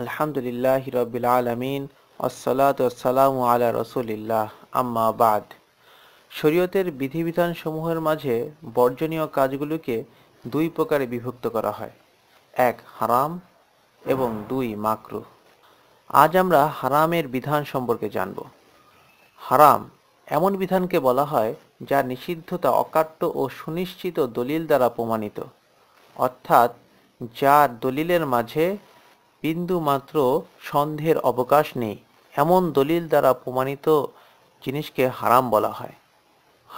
আলহামদুলিল্লাহ রবিল আলমিন আসসালাতাম আলা রসুলিল্লাহ আম্মা বাদ শরীয়তের বিধিবিধানসমূহের মাঝে বর্জনীয় কাজগুলোকে দুই প্রকারে বিভক্ত করা হয় এক হারাম এবং দুই মাকরু আজ আমরা হারামের বিধান সম্পর্কে জানব হারাম এমন বিধানকে বলা হয় যা নিষিদ্ধতা অকাট্য ও সুনিশ্চিত দলিল দ্বারা প্রমাণিত অর্থাৎ যার দলিলের মাঝে বিন্দু মাত্র সন্দেহের অবকাশ নেই এমন দলিল দ্বারা প্রমাণিত জিনিসকে হারাম বলা হয়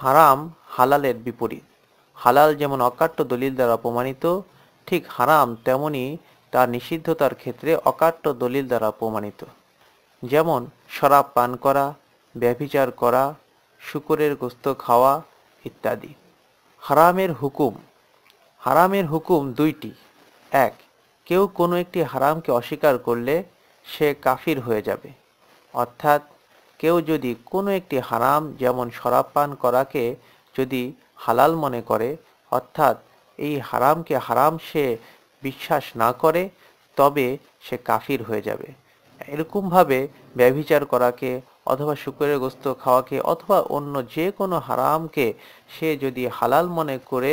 হারাম হালালের বিপরীত হালাল যেমন অকাট্য দলিল দ্বারা প্রমাণিত ঠিক হারাম তেমনি তার নিষিদ্ধতার ক্ষেত্রে অকাট্য দলিল দ্বারা প্রমাণিত যেমন শরাব পান করা ব্যভিচার করা শুকরের গোস্ত খাওয়া ইত্যাদি হারামের হুকুম হারামের হুকুম দুইটি এক কেউ কোনো একটি হারামকে অস্বীকার করলে সে কাফির হয়ে যাবে অর্থাৎ কেউ যদি কোনো একটি হারাম যেমন শরাব পান করাকে যদি হালাল মনে করে অর্থাৎ এই হারামকে হারাম সে বিশ্বাস না করে তবে সে কাফির হয়ে যাবে এরকমভাবে ব্যভিচার করাকে অথবা শুকুরের গোস্ত খাওয়াকে অথবা অন্য যে কোনো হারামকে সে যদি হালাল মনে করে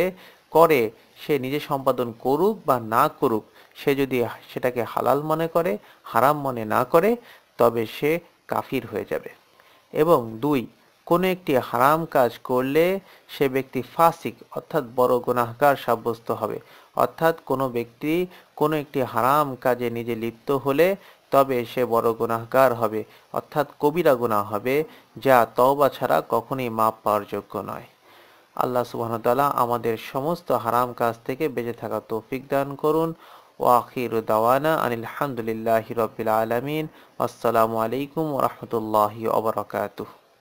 করে সে নিজে সম্পাদন করুক বা না করুক সে যদি সেটাকে হালাল মনে করে হারাম মনে না করে তবে সে কাফির হয়ে যাবে এবং দুই কোনো একটি হারাম কাজ করলে সে ব্যক্তি ফাসিক অর্থাৎ বড় গুণাহকার সাব্যস্ত হবে অর্থাৎ কোনো ব্যক্তি কোনো একটি হারাম কাজে নিজে লিপ্ত হলে তবে সে বড় গুণাহকার হবে অর্থাৎ কবিরা গুণা হবে যা তওবা ছাড়া কখনই মাপ পাওয়ার যোগ্য নয় আল্লাহ তালা আমাদের সমস্ত হারাম কাজ থেকে বেঁচে থাকা তৌফিক দান করুন আখির দাওয়ানা আনিলহামদুলিল্লাহ হিরবিল আলমিন আসসালামু আলাইকুম রহমতুল্লাহি ওবরাকাতুহ